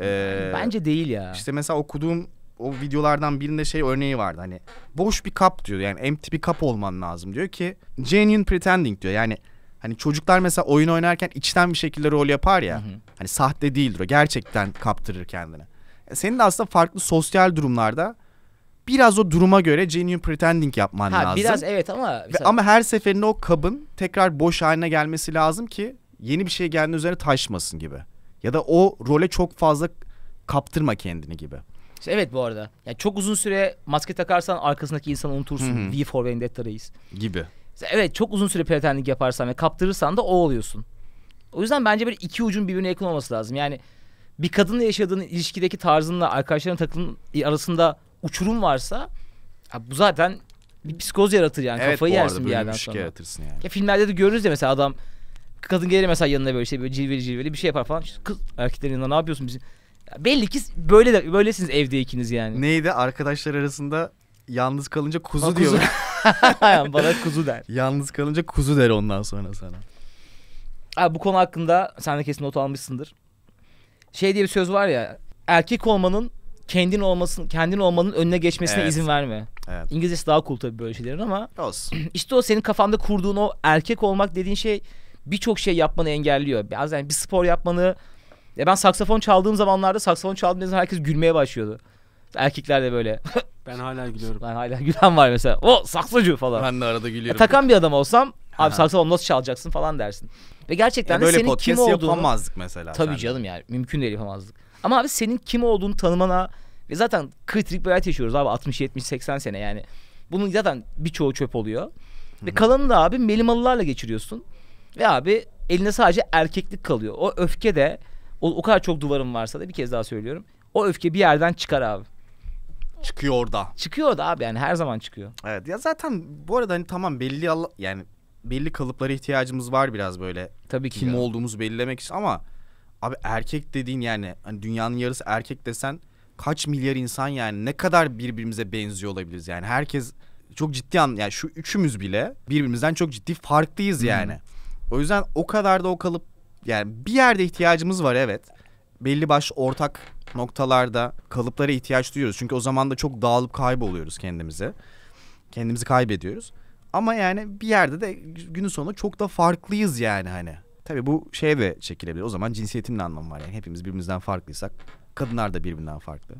e, bence değil ya. İşte mesela okuduğum o videolardan birinde şey örneği vardı hani boş bir kap diyor yani empty bir kap olman lazım diyor ki genuine pretending diyor yani hani çocuklar mesela oyun oynarken içten bir şekilde rol yapar ya hı hı. hani sahte değildir o gerçekten kaptırır kendini. E, senin de aslında farklı sosyal durumlarda biraz o duruma göre genuine pretending yapman ha, lazım. Biraz evet
ama mesela... Ve, ama
her seferinde o kabın tekrar boş haline gelmesi lazım ki yeni bir şey geldiğinde üzerine taşmasın gibi. Ya da o role çok fazla kaptırma kendini gibi.
İşte evet bu arada. Yani çok uzun süre maske takarsan arkasındaki insanı unutursun. Hı-hı. V for Vendetta reis. Gibi. İşte evet çok uzun süre piratenlik yaparsan ve kaptırırsan da o oluyorsun. O yüzden bence bir iki ucun birbirine yakın olması lazım. Yani bir kadınla yaşadığın ilişkideki tarzınla arkadaşların takılın arasında uçurum varsa bu zaten bir psikoz yaratır yani evet, kafayı yersin bir yerden sonra. yaratırsın yani. Ya filmlerde de görürüz ya mesela adam kadın gelir mesela yanına böyle işte böyle cilveli cilveli bir şey yapar falan. Kız erkeklerin yanında ne yapıyorsun bizim Belli ki böyle de böylesiniz evde ikiniz yani. Neydi? Arkadaşlar arasında yalnız kalınca kuzu, diyor. Bana kuzu der.
Yalnız kalınca kuzu der ondan sonra sana.
Abi bu konu hakkında sen de kesin not almışsındır. Şey diye bir söz var ya. Erkek olmanın kendin olmasın, kendin olmanın önüne geçmesine evet. izin verme. Evet. İngilizcesi daha cool tabii böyle şeylerin ama Olsun. işte o senin kafanda kurduğun o erkek olmak dediğin şey birçok şey yapmanı engelliyor. Bazen yani bir spor yapmanı, ya ben saksafon çaldığım zamanlarda saksafon çaldığım zaman herkes gülmeye başlıyordu. Erkekler de böyle. ben hala gülüyorum. Ben hala gülen var mesela. O saksocu falan. Ben de arada gülüyorum. Ya, takan bir adam olsam abi saksafon nasıl çalacaksın falan dersin. Ve gerçekten ya de böyle senin kim olduğunu yapamazdık mesela. Tabii sen. canım yani mümkün değil yapamazdık. Ama abi senin kim olduğunu tanımana ve zaten kritik bir hayat yaşıyoruz abi 60 70 80 sene yani. Bunun zaten birçoğu çöp oluyor. Ve kalanını da abi melimalılarla geçiriyorsun. Ve abi eline sadece erkeklik kalıyor. O öfke de o, o kadar çok duvarım varsa da bir kez daha söylüyorum. O öfke bir yerden çıkar abi. Çıkıyor orada. Çıkıyor da abi yani her zaman çıkıyor. Evet ya
zaten bu arada hani tamam belli yani belli kalıplara ihtiyacımız var biraz böyle. Tabii ki. Kim canım. olduğumuzu belirlemek için ama abi erkek dediğin yani hani dünyanın yarısı erkek desen kaç milyar insan yani ne kadar birbirimize benziyor olabiliriz yani herkes çok ciddi an yani şu üçümüz bile birbirimizden çok ciddi farklıyız yani. Hmm. O yüzden o kadar da o kalıp yani bir yerde ihtiyacımız var evet. Belli baş ortak noktalarda kalıplara ihtiyaç duyuyoruz. Çünkü o zaman da çok dağılıp kayboluyoruz kendimize. Kendimizi kaybediyoruz. Ama yani bir yerde de günün sonunda çok da farklıyız yani hani. Tabii bu şeye de çekilebilir. O zaman cinsiyetin de anlamı var yani. Hepimiz birbirimizden farklıysak kadınlar da birbirinden farklı.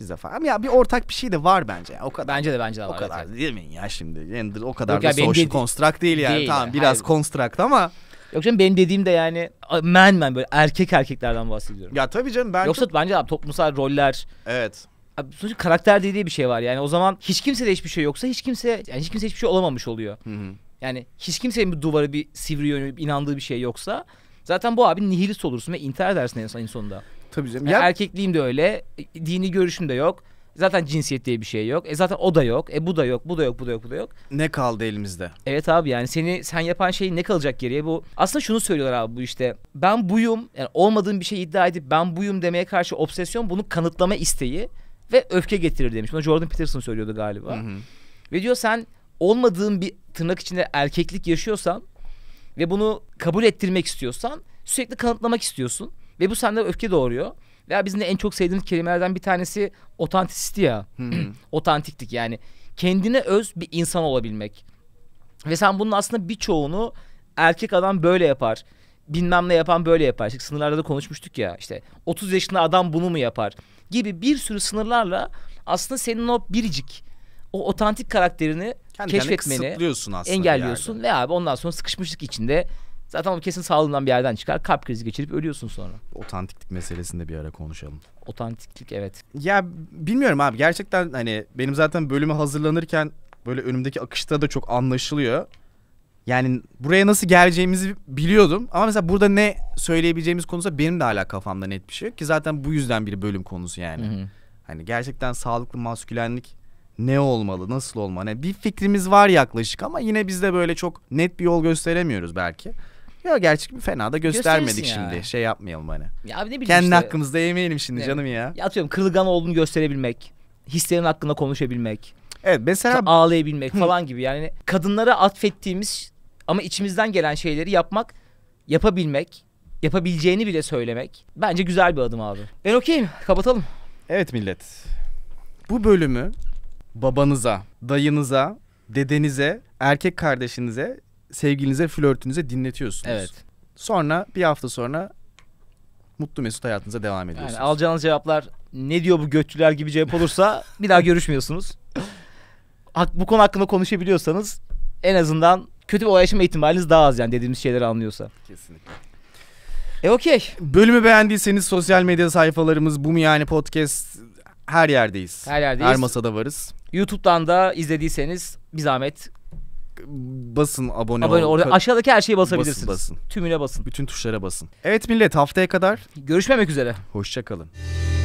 Biz de farklı. Ama ya bir ortak bir şey de var bence. Ya. O kadar. Bence de bence de var. O kadar evet.
değil mi ya şimdi? Yani o kadar Yok da ya, social de... construct değil yani. Değil, tamam biraz hayır. construct ama Yok canım benim dediğim de yani men men böyle erkek erkeklerden bahsediyorum. Ya tabii canım ben Yoksa bence abi toplumsal roller. Evet. Abi sonuçta karakter dediği bir şey var yani o zaman hiç kimsede hiçbir şey yoksa hiç kimse yani hiç kimse hiçbir şey olamamış oluyor. Hı hı. Yani hiç kimsenin bir duvarı bir sivri yönü inandığı bir şey yoksa zaten bu abi nihilist olursun ve intihar edersin en sonunda. Tabii canım. Yani ya... Erkekliğim de öyle, dini görüşüm de yok. Zaten cinsiyet diye bir şey yok. E zaten o da yok. E bu da yok. Bu da yok. Bu da yok. Bu da yok. Ne kaldı elimizde? Evet abi yani seni sen yapan şey ne kalacak geriye? Bu aslında şunu söylüyorlar abi bu işte. Ben buyum. Yani olmadığım bir şey iddia edip ben buyum demeye karşı obsesyon bunu kanıtlama isteği ve öfke getirir demiş. Bunu Jordan Peterson söylüyordu galiba. Hı hı. Ve diyor sen olmadığın bir tırnak içinde erkeklik yaşıyorsan ve bunu kabul ettirmek istiyorsan sürekli kanıtlamak istiyorsun ve bu sende öfke doğuruyor. Veya bizim de en çok sevdiğimiz kelimelerden bir tanesi otantisti ya. Otantiktik yani. Kendine öz bir insan olabilmek. Ve sen bunun aslında birçoğunu erkek adam böyle yapar. Bilmem ne yapan böyle yapar. İşte sınırlarda da konuşmuştuk ya işte 30 yaşında adam bunu mu yapar gibi bir sürü sınırlarla aslında senin o biricik o otantik karakterini Kendi keşfetmeni engelliyorsun yani. ve abi ondan sonra sıkışmışlık içinde Zaten o kesin sağlığından bir yerden çıkar. Kalp krizi geçirip ölüyorsun sonra.
Otantiklik meselesinde bir ara konuşalım. Otantiklik evet. Ya bilmiyorum abi gerçekten hani benim zaten bölümü hazırlanırken böyle önümdeki akışta da çok anlaşılıyor. Yani buraya nasıl geleceğimizi biliyordum ama mesela burada ne söyleyebileceğimiz konusu benim de hala kafamda net bir şey yok ki zaten bu yüzden bir bölüm konusu yani. Hı hı. Hani gerçekten sağlıklı maskülenlik ne olmalı, nasıl olmalı? Yani bir fikrimiz var yaklaşık ama yine biz de böyle çok net bir yol gösteremiyoruz belki. Ya gerçek mi fena da göstermedik şimdi. Şey yapmayalım hani. Ya abi ne bileyim Kendi işte. hakkımızda
yemeyelim şimdi Evet. canım ya. Ya atıyorum kırılgan olduğunu gösterebilmek. Hislerin hakkında konuşabilmek. Evet mesela işte ağlayabilmek falan gibi. Yani kadınlara atfettiğimiz ama içimizden gelen şeyleri yapmak, yapabilmek, yapabileceğini bile söylemek. Bence güzel bir adım abi. Ben okeyim. Kapatalım. evet millet. Bu bölümü babanıza, dayınıza,
dedenize, erkek kardeşinize sevgilinize, flörtünüze dinletiyorsunuz. Evet.
Sonra bir hafta sonra mutlu mesut hayatınıza devam ediyorsunuz. Yani alacağınız cevaplar ne diyor bu götçüler gibi cevap olursa bir daha görüşmüyorsunuz. Bu konu hakkında konuşabiliyorsanız en azından kötü bir olay yaşama ihtimaliniz daha az yani dediğimiz şeyleri anlıyorsa. Kesinlikle. E okey. Bölümü beğendiyseniz sosyal medya sayfalarımız bu mu yani
podcast her yerdeyiz. Her yerdeyiz. Her masada varız.
YouTube'dan da izlediyseniz bir zahmet
basın abone, abone ol. Orada aşağıdaki her şeyi basabilirsiniz. Basın,
basın. Tümüne basın.
Bütün tuşlara basın. Evet millet haftaya kadar. Görüşmemek üzere. Hoşçakalın. kalın.